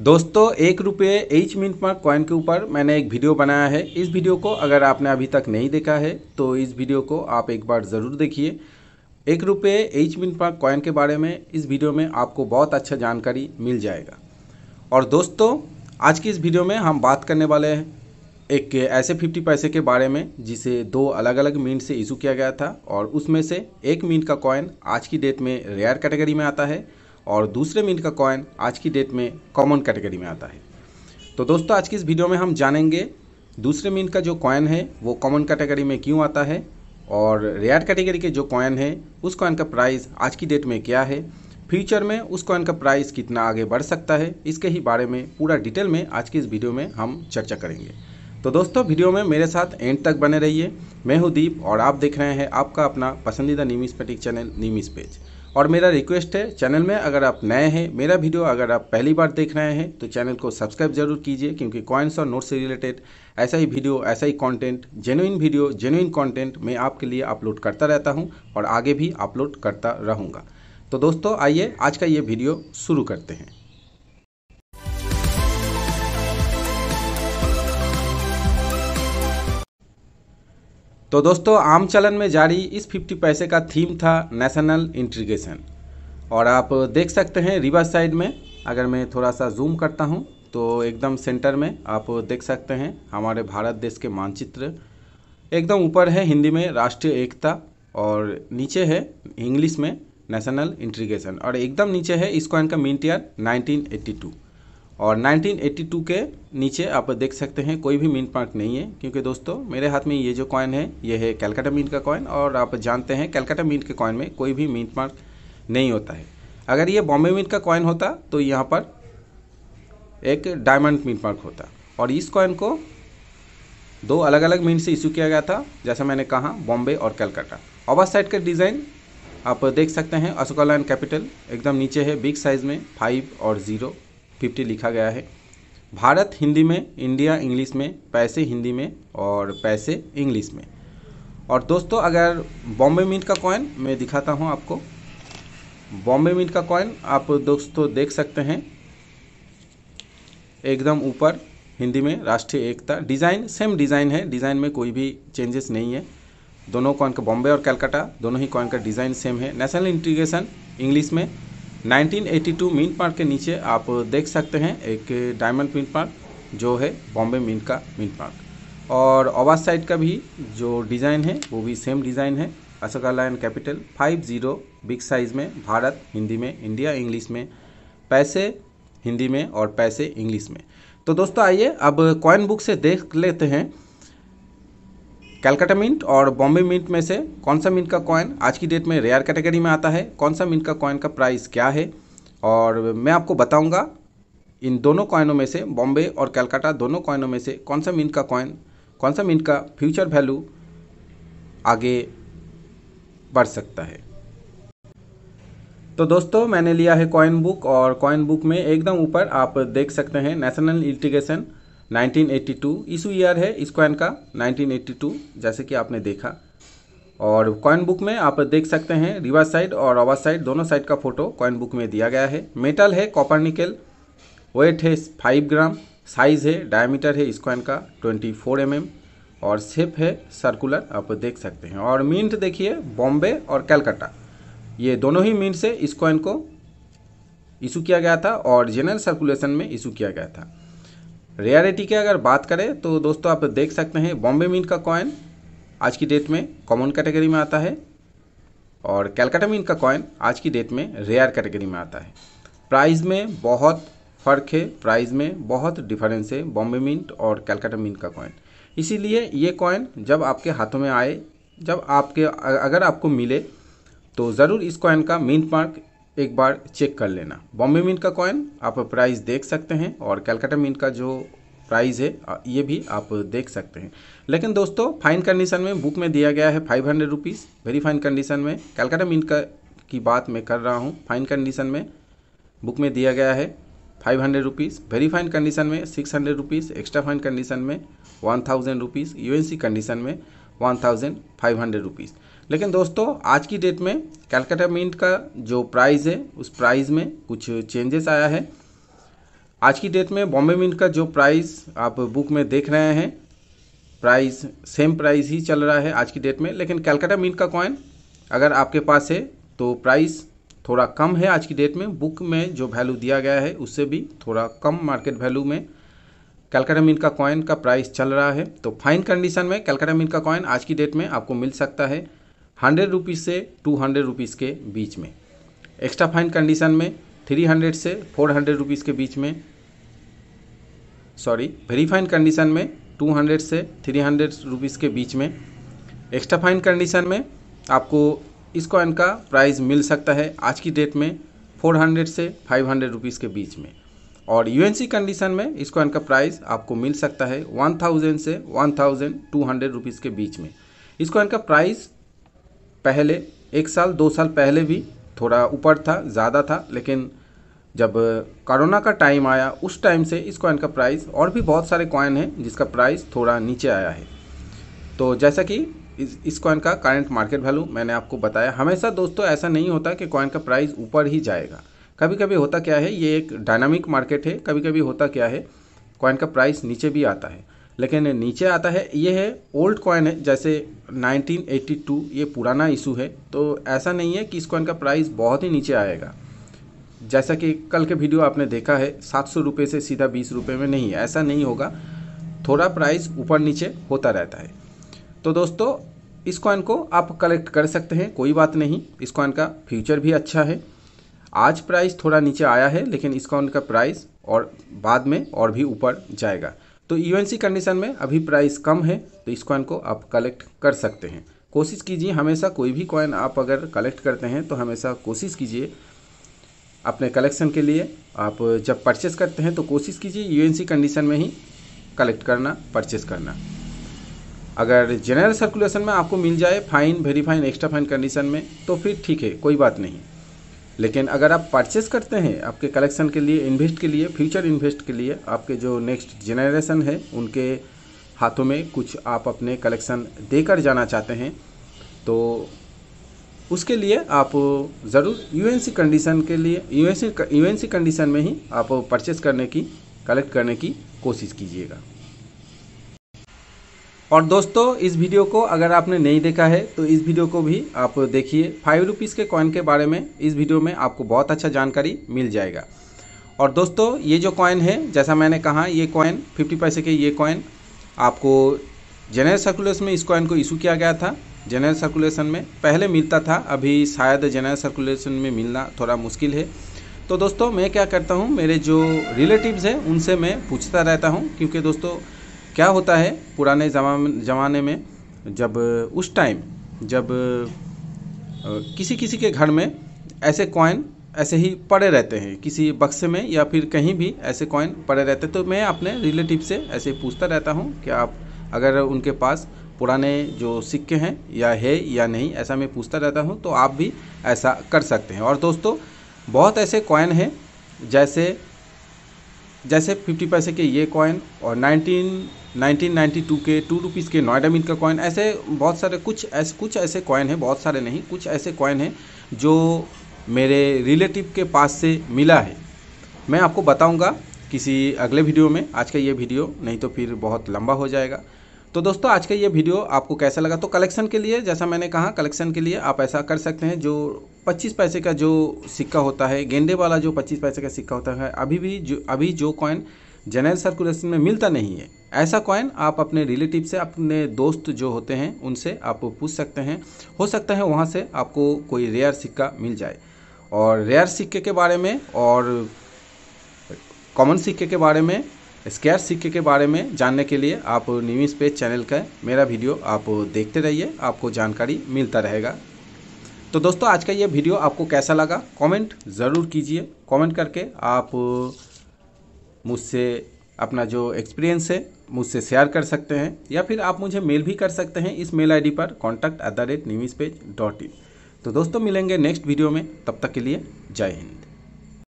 दोस्तों एक रुपये एच मिनट मार्क कॉइन के ऊपर मैंने एक वीडियो बनाया है इस वीडियो को अगर आपने अभी तक नहीं देखा है तो इस वीडियो को आप एक बार ज़रूर देखिए एक रुपये एच मिनट मार्क कॉइन के बारे में इस वीडियो में आपको बहुत अच्छा जानकारी मिल जाएगा और दोस्तों आज की इस वीडियो में हम बात करने वाले हैं एक ऐसे फिफ्टी पैसे के बारे में जिसे दो अलग अलग मिनट से इशू किया गया था और उसमें से एक मिनट का कॉइन आज की डेट में रेयर कैटेगरी में आता है और दूसरे मिनट का कॉइन आज की डेट में कॉमन कैटेगरी में आता है तो दोस्तों आज की इस वीडियो में हम जानेंगे दूसरे मिनट का जो कॉइन है वो कॉमन कैटेगरी में क्यों आता है और रेयर कैटेगरी के जो कॉइन है उस कॉइन का प्राइस आज की डेट में क्या है फ्यूचर में उस कॉइन का प्राइस कितना आगे बढ़ सकता है इसके ही बारे में पूरा डिटेल में आज की इस वीडियो में हम चर्चा करेंगे तो दोस्तों वीडियो में मेरे साथ एंड तक बने रहिए मैं हूँ दीप और आप देख रहे हैं आपका अपना पसंदीदा नीमिस पेटिक चैनल नीमिस पेज और मेरा रिक्वेस्ट है चैनल में अगर आप नए हैं मेरा वीडियो अगर आप पहली बार देख रहे हैं तो चैनल को सब्सक्राइब जरूर कीजिए क्योंकि कॉइन्स और नोट से रिलेटेड ऐसा ही वीडियो ऐसा ही content genuine video genuine content मैं आपके लिए अपलोड करता रहता हूं और आगे भी अपलोड करता रहूँगा तो दोस्तों आइए आज का ये वीडियो शुरू करते हैं तो दोस्तों आम चलन में जारी इस 50 पैसे का थीम था नेशनल इंट्रीगेशन और आप देख सकते हैं रिवर्स साइड में अगर मैं थोड़ा सा जूम करता हूं तो एकदम सेंटर में आप देख सकते हैं हमारे भारत देश के मानचित्र एकदम ऊपर है हिंदी में राष्ट्रीय एकता और नीचे है इंग्लिश में नेशनल इंट्रीगेशन और एकदम नीचे है इस कॉइन का मीन टीयर 1982 और 1982 के नीचे आप देख सकते हैं कोई भी मीन पार्क नहीं है क्योंकि दोस्तों मेरे हाथ में ये जो कॉइन है ये है कैलकाटा मीन का कॉइन और आप जानते हैं कैलकाटा मीन के कॉइन में कोई भी मीन पार्क नहीं होता है अगर ये बॉम्बे मीन का कॉइन होता तो यहाँ पर एक डायमंड मीन पार्क होता और इस कॉइन को दो अलग अलग मीन से इशू किया गया था जैसा मैंने कहा बॉम्बे और कैलकाटा ओवर साइड का डिज़ाइन आप देख सकते हैं अशोका लाइन कैपिटल एकदम नीचे है बिग साइज़ में फाइव और ज़ीरो फिफ्टी लिखा गया है भारत हिंदी में इंडिया इंग्लिश में पैसे हिंदी में और पैसे इंग्लिश में और दोस्तों अगर बॉम्बे मिंट का कॉइन मैं दिखाता हूँ आपको बॉम्बे मिंट का कॉइन आप दोस्तों देख सकते हैं एकदम ऊपर हिंदी में राष्ट्रीय एकता डिज़ाइन सेम डिज़ाइन है डिज़ाइन में कोई भी चेंजेस नहीं है दोनों कॉइन का बॉम्बे और कैलकाटा दोनों ही कॉइन का डिज़ाइन सेम है नेशनल इंटीग्रेशन इंग्लिश में 1982 मीन पार्क के नीचे आप देख सकते हैं एक डायमंड मीन पार्क जो है बॉम्बे मीन का मीन पार्क और अवास साइड का भी जो डिज़ाइन है वो भी सेम डिज़ाइन है Ashoka lion capital five zero big size में भारत हिंदी में इंडिया इंग्लिश में पैसे हिंदी में और पैसे इंग्लिश में तो दोस्तों आइए अब कॉइन बुक से देख लेते हैं कैलकाटा मिंट और बॉम्बे मिंट में से कौन सा मिंट का कॉइन आज की डेट में रेयर कैटेगरी में आता है कौन सा मिंट का कॉइन का प्राइस क्या है और मैं आपको बताऊंगा इन दोनों कॉइनों में से बॉम्बे और कैलकाटा दोनों कॉइनों में से कौन सा मिंट का कॉइन कौन सा मिंट का फ्यूचर वैल्यू आगे बढ़ सकता है तो दोस्तों मैंने लिया है कॉइन बुक और कॉइन बुक में एकदम ऊपर आप देख सकते हैं नेशनल इंटीग्रेशन 1982 इशू ईयर है इस कॉइन का 1982 जैसे कि आपने देखा और कॉइन बुक में आप देख सकते हैं रिवर साइड और अवर साइड दोनों साइड का फोटो कॉइन बुक में दिया गया है मेटल है कॉपर निकल वेट है फाइव ग्राम साइज़ है डायमीटर है इस कॉइन का ट्वेंटी फोर एम और शेप है सर्कुलर आप देख सकते हैं और मिंट देखिए बॉम्बे और कैलकाटा ये दोनों ही मिंट से इस कॉइन को इशू किया गया था और जनरल सर्कुलेशन में इशू किया गया था रेयरिटी की अगर बात करें तो दोस्तों आप देख सकते हैं बॉम्बे मीन का कॉइन आज की डेट में कॉमन कैटेगरी में आता है और कैलकाटा मीन का कॉइन आज की डेट में रेयर कैटेगरी में आता है प्राइस में बहुत फ़र्क है प्राइस में बहुत डिफरेंस है बॉम्बे मिंट और कैलकाटा मिंट का कॉइन इसीलिए ये कॉइन जब आपके हाथों में आए जब आपके अगर आपको मिले तो ज़रूर इस कॉइन का मिंट मार्क एक बार चेक कर लेना बॉम्बे मिंट का कॉइन आप प्राइस देख सकते हैं और कैलकाटा मिंट का जो प्राइस है ये भी आप देख सकते हैं लेकिन दोस्तों फाइन कंडीशन में बुक में दिया गया है five hundred rupees very fine condition में कैलकाटा मिंट का की बात मैं कर रहा हूँ फाइन कंडीशन में बुक में दिया गया है five hundred rupees very fine condition में six hundred rupees extra fine condition में one thousand rupees U condition में one thousand five hundred rupees लेकिन दोस्तों आज की डेट में कैलकाटा मिंट का जो प्राइस है उस प्राइस में कुछ चेंजेस आया है आज की डेट में बॉम्बे मिंट का जो प्राइस आप बुक में देख रहे हैं प्राइस सेम प्राइस ही चल रहा है आज की डेट में लेकिन कैलकाटा मिंट का कॉइन अगर आपके पास है तो प्राइस थोड़ा कम है आज की डेट में बुक में जो वैल्यू दिया गया है उससे भी थोड़ा कम मार्केट वैल्यू में कैलकाटा मिन का कॉइन का प्राइस चल रहा है तो फाइन कंडीशन में कैलकाटा मिन का कॉइन आज की डेट में आपको मिल सकता है हंड्रेड रुपीज़ से टू हंड्रेड रुपीज़ के बीच में एक्स्ट्रा फाइन कंडीशन में थ्री हंड्रेड से फोर हंड्रेड रुपीज़ के बीच में सॉरी वेरी फाइन कंडीशन में टू हंड्रेड से थ्री हंड्रेड रुपीज़ के बीच में एक्स्ट्रा फाइन कंडीशन में आपको इस कॉइन का प्राइस मिल सकता है आज की डेट में फोर हंड्रेड से फाइव हंड्रेड रुपीज़ के बीच में और यूएनसी कंडीशन में कॉइन का प्राइस आपको मिल सकता है 1000 से 1200 रुपीस के बीच में कॉइन का प्राइस पहले एक साल दो साल पहले भी थोड़ा ऊपर था ज़्यादा था लेकिन जब कोरोना का टाइम आया उस टाइम से इस कॉइन का प्राइस और भी बहुत सारे कॉइन हैं जिसका प्राइस थोड़ा नीचे आया है तो जैसा कि इस इस कॉइन का करंट मार्केट वैल्यू मैंने आपको बताया हमेशा दोस्तों ऐसा नहीं होता कि कॉइन का प्राइस ऊपर ही जाएगा कभी कभी होता क्या है ये एक डायनामिक मार्केट है कभी कभी होता क्या है कॉइन का प्राइस नीचे भी आता है लेकिन नीचे आता है ये है ओल्ड कॉइन है जैसे 1982 ये पुराना इशू है तो ऐसा नहीं है कि इस कॉइन का प्राइस बहुत ही नीचे आएगा जैसा कि कल के वीडियो आपने देखा है सात सौ रुपये से सीधा बीस रुपये में नहीं ऐसा नहीं होगा थोड़ा प्राइस ऊपर नीचे होता रहता है तो दोस्तों इस कॉइन को आप कलेक्ट कर सकते हैं कोई बात नहीं इस कॉइन का फ्यूचर भी अच्छा है आज प्राइस थोड़ा नीचे आया है लेकिन इसकाउंट का प्राइस और बाद में और भी ऊपर जाएगा तो यू कंडीशन में अभी प्राइस कम है तो इस कॉइन को आप कलेक्ट कर सकते हैं कोशिश कीजिए हमेशा कोई भी कॉइन आप अगर कलेक्ट करते हैं तो हमेशा कोशिश कीजिए अपने कलेक्शन के लिए आप जब परचेस करते हैं तो कोशिश कीजिए यू कंडीशन में ही कलेक्ट करना परचेस करना अगर जनरल सर्कुलेशन में आपको मिल जाए fine very fine extra fine condition में तो फिर ठीक है कोई बात नहीं लेकिन अगर आप परचेस करते हैं आपके कलेक्शन के लिए इन्वेस्ट के लिए फ्यूचर इन्वेस्ट के लिए आपके जो नेक्स्ट जनरेशन है उनके हाथों में कुछ आप अपने कलेक्शन देकर जाना चाहते हैं तो उसके लिए आप ज़रूर यूएनसी कंडीशन के लिए यूएनसी यूएनसी कंडीशन में ही आप परचेस करने की कलेक्ट करने की कोशिश कीजिएगा और दोस्तों इस वीडियो को अगर आपने नहीं देखा है तो इस वीडियो को भी आप देखिए फाइव रुपीज़ के कॉइन के बारे में इस वीडियो में आपको बहुत अच्छा जानकारी मिल जाएगा और दोस्तों ये जो कॉइन है जैसा मैंने कहा ये कॉइन फिफ्टी पैसे के ये कॉइन आपको जनरल सर्कुलेशन में इस कॉइन को इशू किया गया था जनरल सर्कुलेशन में पहले मिलता था अभी शायद जनरल सर्कुलेशन में मिलना थोड़ा मुश्किल है तो दोस्तों मैं क्या करता हूँ मेरे जो रिलेटिव्स हैं उनसे मैं पूछता रहता हूँ क्योंकि दोस्तों क्या होता है पुराने ज़माने में जब उस टाइम जब किसी किसी के घर में ऐसे कॉइन ऐसे ही पड़े रहते हैं किसी बक्से में या फिर कहीं भी ऐसे कॉइन पड़े रहते हैं तो मैं अपने रिलेटिव से ऐसे पूछता रहता हूँ कि आप अगर उनके पास पुराने जो सिक्के हैं या है या नहीं ऐसा मैं पूछता रहता हूँ तो आप भी ऐसा कर सकते हैं और दोस्तों बहुत ऐसे कॉइन हैं जैसे जैसे 50 पैसे के ये कॉइन और 19 1992 के टू रुपीज़ के नोएडा मिंट का कॉइन ऐसे बहुत सारे कुछ ऐसे कुछ ऐसे कॉइन हैं बहुत सारे नहीं कुछ ऐसे कॉइन हैं जो मेरे रिलेटिव के पास से मिला है मैं आपको बताऊंगा किसी अगले वीडियो में आज का ये वीडियो नहीं तो फिर बहुत लंबा हो जाएगा तो दोस्तों आज का ये वीडियो आपको कैसा लगा तो कलेक्शन के लिए जैसा मैंने कहा कलेक्शन के लिए आप ऐसा कर सकते हैं जो 25 पैसे का जो सिक्का होता है गेंडे वाला जो 25 पैसे का सिक्का होता है अभी भी जो अभी जो कॉइन जनरल सर्कुलेशन में मिलता नहीं है ऐसा कॉइन आप अपने रिलेटिव से अपने दोस्त जो होते हैं उनसे आप पूछ सकते हैं हो सकता है वहाँ से आपको कोई रेयर सिक्का मिल जाए और रेयर सिक्के के बारे में और कॉमन सिक्के के बारे में स्केयर सिक्के के बारे में जानने के लिए आप न्यूज़ पेज चैनल का मेरा वीडियो आप देखते रहिए आपको जानकारी मिलता रहेगा तो दोस्तों आज का ये वीडियो आपको कैसा लगा कमेंट ज़रूर कीजिए कमेंट करके आप मुझसे अपना जो एक्सपीरियंस है मुझसे शेयर कर सकते हैं या फिर आप मुझे मेल भी कर सकते हैं इस मेल आईडी पर contact at the rate news page dot in तो दोस्तों मिलेंगे नेक्स्ट वीडियो में तब तक के लिए जय हिंद